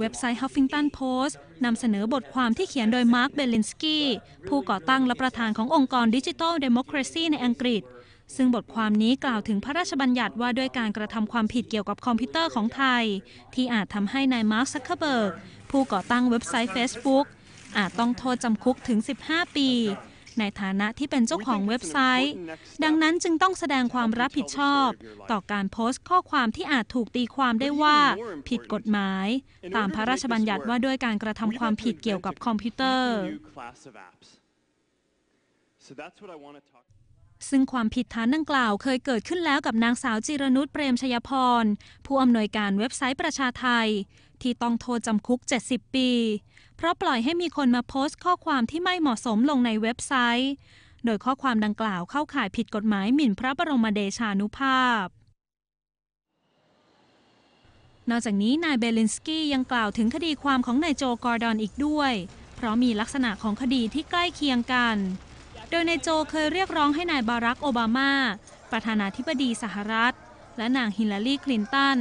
เว็บไซต์ Huffington Post นำเสนอบทความที่เขียนโดยมาร์ค เบลินสกี้ ผู้ก่อตั้งและประธานขององค์กรดิจิทัลเดโมคราซีในอังกฤษ ซึ่งบทความนี้กล่าวถึงพระราชบัญญัติว่าด้วยการกระทำความผิดเกี่ยวกับคอมพิวเตอร์ของไทย ที่อาจทำให้นายมาร์คซักเคเบิร์ก ผู้ก่อตั้งเว็บไซต์ Facebook อาจต้องโทษจำคุกถึง 15 ปีในฐานะที่เป็นเจ้าของเว็บไซต์ ดังนั้นจึงต้องแสดงความรับผิดชอบ ต่อการโพสต์ข้อความที่อาจถูกตีความได้ว่า ผิดกฎหมาย ตามพระราชบัญญัติว่าด้วยการกระทำความผิดเกี่ยวกับคอมพิวเตอร์ซึ่งความผิดฐานดังกล่าวเคยเกิดขึ้นแล้วกับนางสาวจิรนุชเปรมชยพรผู้อำนวยการเว็บไซต์ประชาไทย ที่ต้องโทษจำคุก 70 ปี เพราะปล่อยให้มีคนมาโพสต์ข้อความที่ไม่เหมาะสมลงในเว็บไซต์ โดยข้อความดังกล่าวเข้าข่ายผิดกฎหมายหมิ่นพระบรมเดชานุภาพ นอกจากนี้นายเบลินสกี้ยังกล่าวถึงคดีความของนายโจกอร์ดอนอีกด้วย เพราะมีลักษณะของคดีที่ใกล้เคียงกันดยนายโจเคยเรียกร้องให้นายบารักโอบามาประธานาธิบดีสหรัฐ และนางฮิลลารีคลินตัน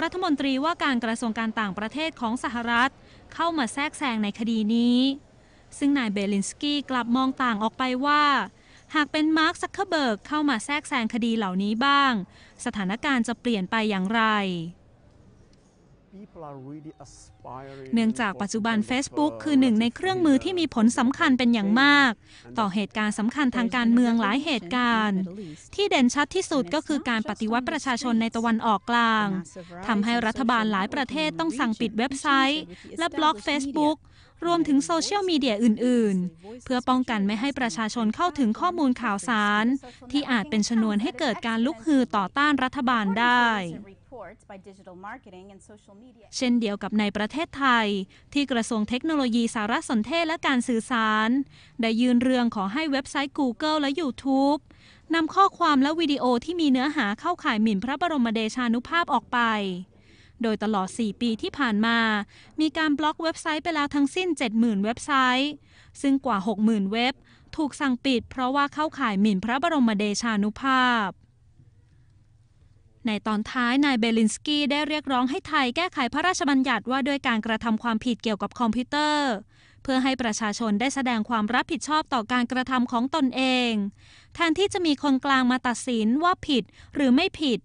รัฐมนตรีว่าการกระทรวงการต่างประเทศของสหรัฐ เข้ามาแทรกแซงในคดีนี้ ซึ่งนายเบลินสกี้กลับมองต่างออกไปว่า หากเป็นมาร์คซักเคเบิร์กเข้ามาแทรกแซงคดีเหล่านี้บ้าง สถานการณ์จะเปลี่ยนไปอย่างไรเนื่องจากปัจจุบัน Facebook คือหนึ่งในเครื่องมือที่มีผลสำคัญเป็นอย่างมาก ต่อเหตุการณ์สำคัญทางการเมืองหลายเหตุการณ์ ที่เด่นชัดที่สุดก็คือการปฏิวัติประชาชนในตะวันออกกลางทำให้รัฐบาลหลายประเทศต้องสั่งปิดเว็บไซต์ และบล็อก Facebook รวมถึงโซเชียลมีเดียอื่นๆ เพื่อป้องกันไม่ให้ประชาชนเข้าถึงข้อมูลข่าวสาร ที่อาจเป็นชนวนให้เกิดการลุกฮือต่อต้านรัฐบาลได้เช่นเดียวกับในประเทศไทย ที่กระทรวงเทคโนโลยีสารสนเทศและการสื่อสาร ได้ยื่นเรื่องขอให้เว็บไซต์ Google และ YouTube นำข้อความและวิดีโอที่มีเนื้อหาเข้าข่ายหมิ่นพระบรมเดชานุภาพออกไป โดยตลอด 4 ปีที่ผ่านมา มีการบล็อกเว็บไซต์ไปแล้วทั้งสิ้น 70,000 เว็บไซต์ ซึ่งกว่า 60,000 เว็บ ถูกสั่งปิดเพราะว่าเข้าข่ายหมิ่นพระบรมเดชานุภาพในตอนท้าย นาย เบลินสกี้ได้เรียกร้องให้ไทยแก้ไขพระราชบัญญัติว่าด้วยการกระทำความผิดเกี่ยวกับคอมพิวเตอร์ เพื่อให้ประชาชนได้แสดงความรับผิดชอบต่อการกระทำของตนเอง แทนที่จะมีคนกลางมาตัดสินว่าผิดหรือไม่ผิด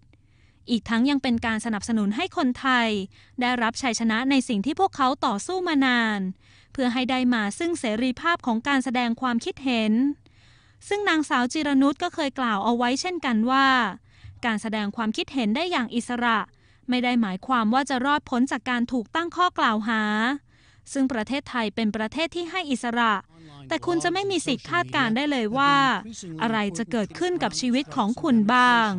อีกทั้งยังเป็นการสนับสนุนให้คนไทย ได้รับชัยชนะในสิ่งที่พวกเขาต่อสู้มานาน เพื่อให้ได้มาซึ่งเสรีภาพของการแสดงความคิดเห็น ซึ่งนางสาวจิรนุชก็เคยกล่าวเอาไว้เช่นกันว่าการแสดงความคิดเห็นได้อย่างอิสระ ไม่ได้หมายความว่าจะรอดพ้นจากการถูกตั้งข้อกล่าวหา ซึ่งประเทศไทยเป็นประเทศที่ให้อิสระ แต่คุณจะไม่มีสิทธิ์คาดการได้เลยว่า อะไรจะเกิดขึ้นกับชีวิตของคุณบ้าง